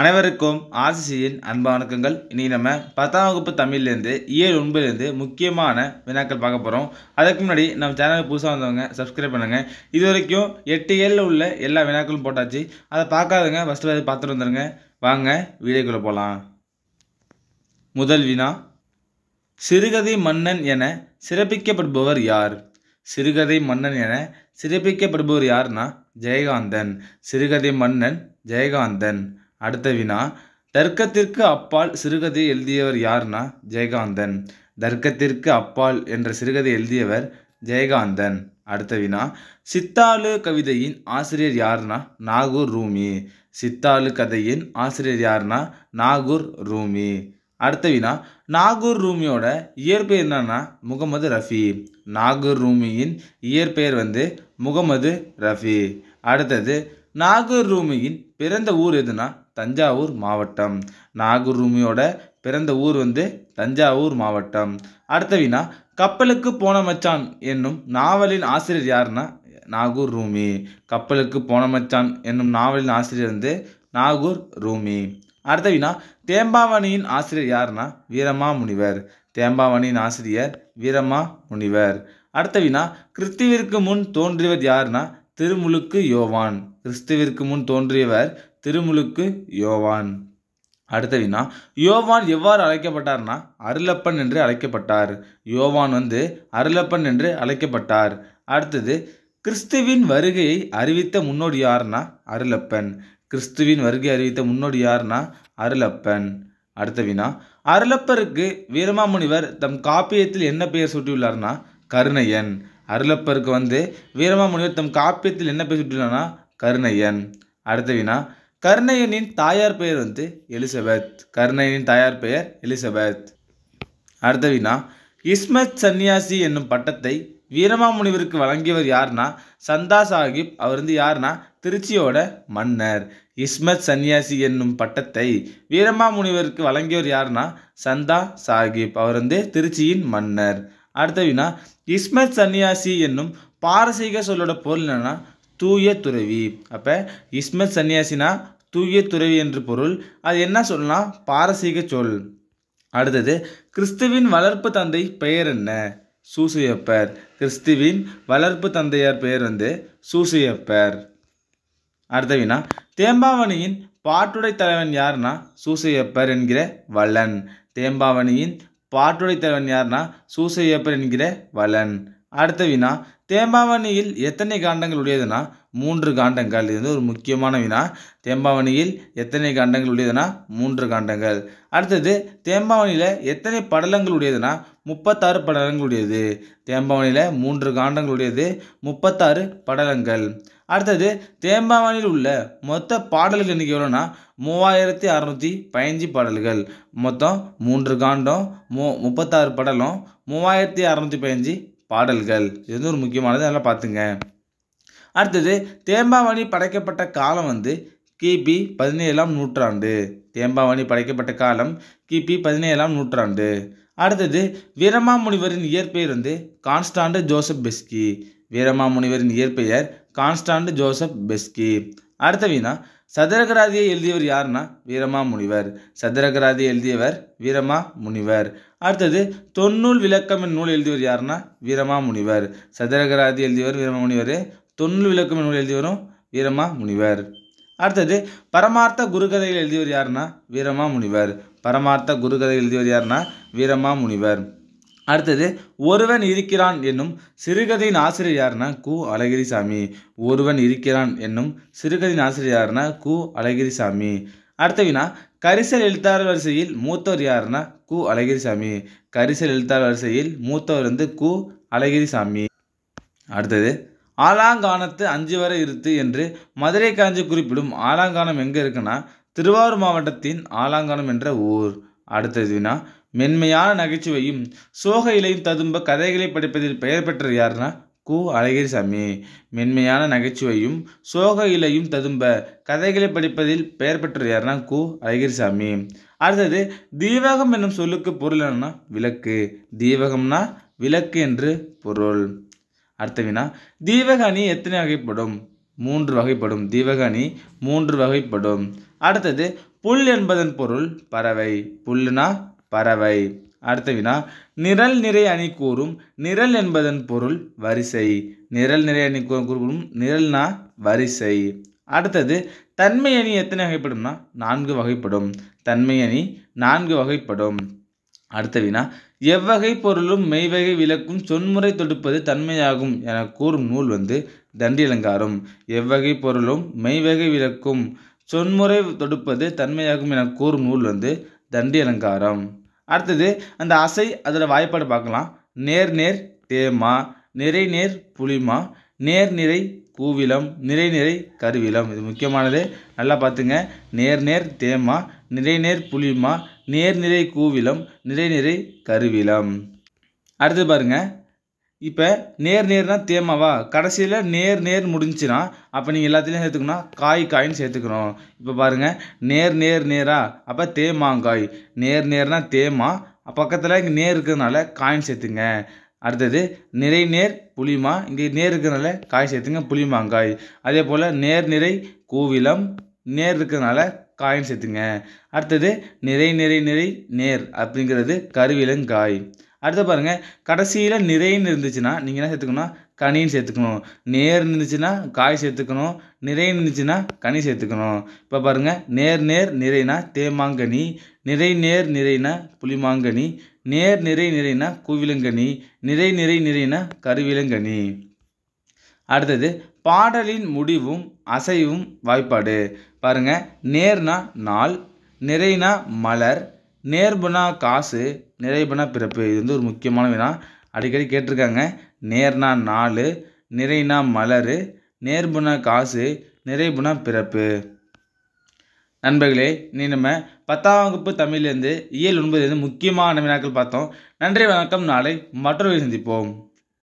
அனைவருக்கும் ஆசிசியின் அன்பு வணக்கங்கள் இன்றைக்கி நம்ம பத்தாம் வகுப்பு தமிழ்லேருந்து இயல் ஒன்பதுலேருந்து முக்கியமான வினாக்கள் பார்க்க போகிறோம் அதுக்கு முன்னாடி நம்ம சேனலுக்கு புதுசாக வந்தவங்க சப்ஸ்கிரைப் பண்ணுங்கள் இது வரைக்கும் எட்டு ஏழில் உள்ள எல்லா வினாக்களும் போட்டாச்சு அதை பார்க்காதுங்க ஃபஸ்ட்டு அதை பார்த்துட்டு வந்துடுங்க வாங்க வீடியோக்குள்ளே போகலாம் முதல் வினா சிறுகதை மன்னன் என சிறப்பிக்கப்படுபவர் யார் சிறுகதை மன்னன் என சிறப்பிக்கப்படுபவர் யார்னா ஜெயகாந்தன் சிறுகதை மன்னன் ஜெயகாந்தன் அடுத்த வினா தர்க்கத்திற்கு அப்பால் சிறுகதை எழுதியவர் யார்னா ஜெயகாந்தன் தர்க்கத்திற்கு அப்பால் என்ற சிறுகதை எழுதியவர் ஜெயகாந்தன் அடுத்த வினா சித்தாலு கவிதையின் ஆசிரியர் யார்னா நாகூர் ரூமி சித்தாலு கதையின் ஆசிரியர் யார்னா நாகூர் ரூமி அடுத்த வினா நாகூர் ரூமியோட இயற்பெயர் என்னன்னா முகமது ரஃபி நாகூர் ரூமியின் இயற்பெயர் வந்து முகமது ரஃபி அடுத்தது நாகூர் ரூமியின் பிறந்த ஊர் எதுனா தஞ்சாவூர் மாவட்டம் நாகூர் ரூமியோட பிறந்த ஊர் வந்து தஞ்சாவூர் மாவட்டம் அடுத்த வினா கப்பலுக்கு போன மச்சான் என்னும் நாவலின் ஆசிரியர் யாருன்னா நாகூர் ரூமி கப்பலுக்கு போன மச்சான் என்னும் நாவலின் ஆசிரியர் வந்து நாகூர் ரூமி அடுத்த வினா தேம்பாவணியின் ஆசிரியர் யாருன்னா வீரமா முனிவர் தேம்பாவணியின் ஆசிரியர் வீரமா முனிவர் அடுத்த வினா கிறிஸ்துவிற்கு முன் தோன்றியவர் யாருன்னா திருமுழுக்கு யோவான் கிறிஸ்துவிற்கு முன் தோன்றியவர் திருமுழுக்கு யோவான் அடுத்த வினா யோவான் எவ்வாறு அழைக்கப்பட்டார்னா அருளப்பன் என்று அழைக்கப்பட்டார் யோவான் வந்து அருளப்பன் என்று அழைக்கப்பட்டார் அடுத்தது கிறிஸ்துவின் வருகையை அறிவித்த முன்னோடி யார்னா அருளப்பன் கிறிஸ்துவின் வருகை அறிவித்த முன்னோடி யாருன்னா அருளப்பன் அடுத்த வினா அருளப்பருக்கு வீரமாமுனிவர் தம் காப்பியத்தில் என்ன பெயர் சூட்டியுள்ளார்னா கருணையன் அருளப்பருக்கு வந்து வீரமாமுனிவர் தம் காப்பியத்தில் என்ன பெயர் சுட்டியுள்ளார்னா கருணையன் அடுத்த வினா கருணையனின் தாயார் பெயர் வந்து எலிசபெத் கருணையனின் தாயார் பெயர் எலிசபெத் அடுத்த வினா இஸ்மத் சன்னியாசி என்னும் பட்டத்தை வீரமாமுனிவருக்கு வழங்கியவர் யார்னா சந்தா சாஹிப் அவர் வந்து யார்னா திருச்சியோட மன்னர் இஸ்மத் சன்னியாசி என்னும் பட்டத்தை வீரமாமுனிவருக்கு வழங்கியவர் யார்னா சந்தா சாஹிப் அவர் வந்து திருச்சியின் மன்னர் அடுத்த வினா இஸ்மத் சன்னியாசி என்னும் பாரசீக சொல்லோட பொருள் என்னன்னா தூய துறவி அப்போ இஸ்மத் சன்னியாசினா தூய துறவி என்று பொருள் அது என்ன சொல்லலாம் பாரசீக சொல் அடுத்தது கிறிஸ்துவின் வளர்ப்பு தந்தை பெயர் என்ன சூசியப்பர் கிறிஸ்துவின் வளர்ப்பு தந்தையார் பெயர் வந்து சூசியப்பர் அடுத்த வினா தேம்பாவணியின் பாட்டுடை தலைவன் யாருன்னா சூசையப்பர் என்கிற வளன் தேம்பாவணியின் பாட்டுடை தலைவன் யாருன்னா சூசையப்பர் என்கிற வளன் அடுத்த வினா தேம்பாவணியில் எத்தனை காண்டங்கள் உடையதுன்னா மூன்று காண்டங்கள் இது வந்து ஒரு முக்கியமான வினா தேம்பாவணியில் எத்தனை காண்டங்கள் உடையதுன்னா மூன்று காண்டங்கள் அடுத்தது தேம்பாவணியில் எத்தனை படலங்கள் உடையதுன்னா முப்பத்தாறு படலங்கள் உடையது தேம்பாவணியில் மூன்று காண்டங்கள் உடையது முப்பத்தாறு படலங்கள் அடுத்தது தேம்பாவணியில் உள்ள மொத்த பாடல்கள் எண்ணிக்கை எவ்வளோன்னா மூவாயிரத்தி அறநூற்றி பதினஞ்சு பாடல்கள் மொத்தம் மூன்று காண்டம் மு முப்பத்தாறு படலம் மூவாயிரத்தி அறநூற்றி பதினஞ்சு பாடல்கள் இது வந்து ஒரு முக்கியமானது நல்லா பார்த்துங்க அடுத்தது தேம்பாவணி படைக்கப்பட்ட காலம் வந்து கிபி பதினேழாம் நூற்றாண்டு தேம்பாவணி படைக்கப்பட்ட காலம் கிபி பதினேழாம் நூற்றாண்டு அடுத்தது வீரமாமுனிவரின் இயற்பெயர் வந்து கான்ஸ்டாண்டு ஜோசப் பெஸ்கி வீரமாமுனிவரின் இயற்பெயர் கான்ஸ்டாண்டு ஜோசப் பெஸ்கி அடுத்த வீணா சதுரகராதியை எழுதியவர் யாருன்னா வீரமா முனிவர் சதுரகராதி எழுதியவர் வீரமா முனிவர் அடுத்தது தொன்னூல் விளக்கம் என் நூல் எழுதியவர் யாருன்னா வீரமா முனிவர் சதுரகராதி எழுதியவர் வீரமா முனிவர் தொன்னூல் விளக்கம் என் நூல் எழுதியவரும் வீரமா முனிவர் அடுத்தது பரமார்த்த குருகதைகள் எழுதியவர் யாருன்னா வீரமா முனிவர் பரமார்த்த குருகதை எழுதியவர் யாருன்னா வீரமா முனிவர் அடுத்தது ஒருவன் இருக்கிறான் என்னும் சிறுகதையின் ஆசிரியர் யாருன்னா கு அழகிரிசாமி ஒருவன் இருக்கிறான் என்னும் சிறுகதையின் ஆசிரியர் யாருன்னா கு அழகிரிசாமி அடுத்த வினா கரிசல் எழுத்தாளர் வரிசையில் மூத்தவர் யாருன்னா கு அழகிரிசாமி கரிசல் எழுத்தாளர் வரிசையில் மூத்தவர் வந்து கு அழகிரிசாமி அடுத்தது ஆலாங்கானத்து அஞ்சு வரை இருத்து என்று மதுரை காஞ்சி குறிப்பிடும் ஆலாங்கானம் எங்கே இருக்குன்னா திருவாரூர் மாவட்டத்தின் ஆலாங்கானம் என்ற ஊர் அடுத்தது வினா மென்மையான நகைச்சுவையும் சோக இலையும் ததும்ப கதைகளை படிப்பதில் பெயர் பெற்றது யார்னா கு அழகிரிசாமி மென்மையான நகைச்சுவையும் சோக இலையும் ததும்ப கதைகளை படிப்பதில் பெயர் பெற்றது யாருன்னா கு அழகிரிசாமி அடுத்தது தீவகம் என்னும் சொல்லுக்கு பொருள் என்னன்னா விளக்கு தீவகம்னா விளக்கு என்று பொருள் அடுத்த வினா தீவகணி எத்தனை வகைப்படும் மூன்று வகைப்படும் தீவகணி மூன்று வகைப்படும் அடுத்தது புல் என்பதன் பொருள் பறவை புல்லுனா பறவை அடுத்த வினா நிரல் நிறை அணி கூறும் நிரல் என்பதன் பொருள் வரிசை நிரல் நிறை அணி கூறும் நிரல்னா வரிசை அடுத்தது தன்மை அணி எத்தனை வகைப்படும்னா நான்கு வகைப்படும் தன்மை அணி நான்கு வகைப்படும் அடுத்த வினா எவ்வகை பொருளும் மெய்வகை விளக்கும் சொன்முறை தொடுப்பது தன்மையாகும் என கூறும் நூல் வந்து தண்டியலங்காரம் எவ்வகை பொருளும் மெய்வகை விளக்கும் சொன்முறை தொடுப்பது தன்மையாகும் என கூறும் நூல் வந்து தண்டியலங்காரம் அடுத்தது அந்த அசை அதில் வாய்ப்பாடு பார்க்கலாம் நேர் நேர் தேமா நிறை நேர் புளிமா நேர் நிறை கூவிலம் நிறை நிறை கருவிலம் இது முக்கியமானது நல்லா பார்த்துங்க நேர் நேர் தேமா நிறை நேர் புளிமா நேர் நிறை கூவிலம் நிறை நிறை கருவிலம் அடுத்து பாருங்கள் இப்போ நேர் நேர்னா தேமாவா கடைசியில் நேர் நேர் முடிஞ்சுன்னா அப்போ நீங்கள் எல்லாத்துலேயும் சேர்த்துக்கணும்னா காய் காயின்னு சேர்த்துக்கணும் இப்போ பாருங்கள் நேர் நேர் நேரா அப்போ தேமாங்காய் நேர் நேர்னா தேமா பக்கத்தில் இங்கே நேர் இருக்கிறதுனால காயின் சேர்த்துங்க அடுத்தது நிறை நேர் புளிமா இங்கே நேர் இருக்கிறதுனால காய் சேர்த்துங்க புளிமாங்காய் அதே போல் நேர் நிறை கோவிலம் நேர் இருக்கிறதுனால காயின் சேர்த்துங்க அடுத்தது நிறை நிறை நிறை நேர் அப்படிங்கிறது கருவிலங்காய் அடுத்த பாருங்கள் கடைசியில் நிறைன்னு இருந்துச்சுன்னா நீங்கள் என்ன சேர்த்துக்கணும் கனின்னு சேர்த்துக்கணும் நேர் இருந்துச்சுன்னா காய் சேர்த்துக்கணும் நிறைன்னு இருந்துச்சுன்னா கனி சேர்த்துக்கணும் இப்போ பாருங்கள் நேர் நேர் நிறைனா தேமாங்கனி நிறை நேர் நிறைனா புளிமாங்கனி நேர் நிறை நிறைனா குவிலங்கனி நிறை நிறை நிறைனா கருவிலங்கனி அடுத்தது பாடலின் முடிவும் அசைவும் வாய்ப்பாடு பாருங்கள் நேர்னா நாள் நிறைனா மலர் நேர்பனா காசு நிறைபனா பிறப்பு இது வந்து ஒரு முக்கியமான வினா அடிக்கடி கேட்டிருக்காங்க நேர்னா நாலு நிறைனா மலர் நேர்புனா காசு நிறைபுனா பிறப்பு நண்பர்களே நீ நம்ம பத்தாம் வகுப்பு தமிழ்லேருந்து இயல் ஒன்பதுலேருந்து முக்கியமான வினாக்கள் பார்த்தோம் நன்றி வணக்கம் நாளை மற்றொரு சந்திப்போம்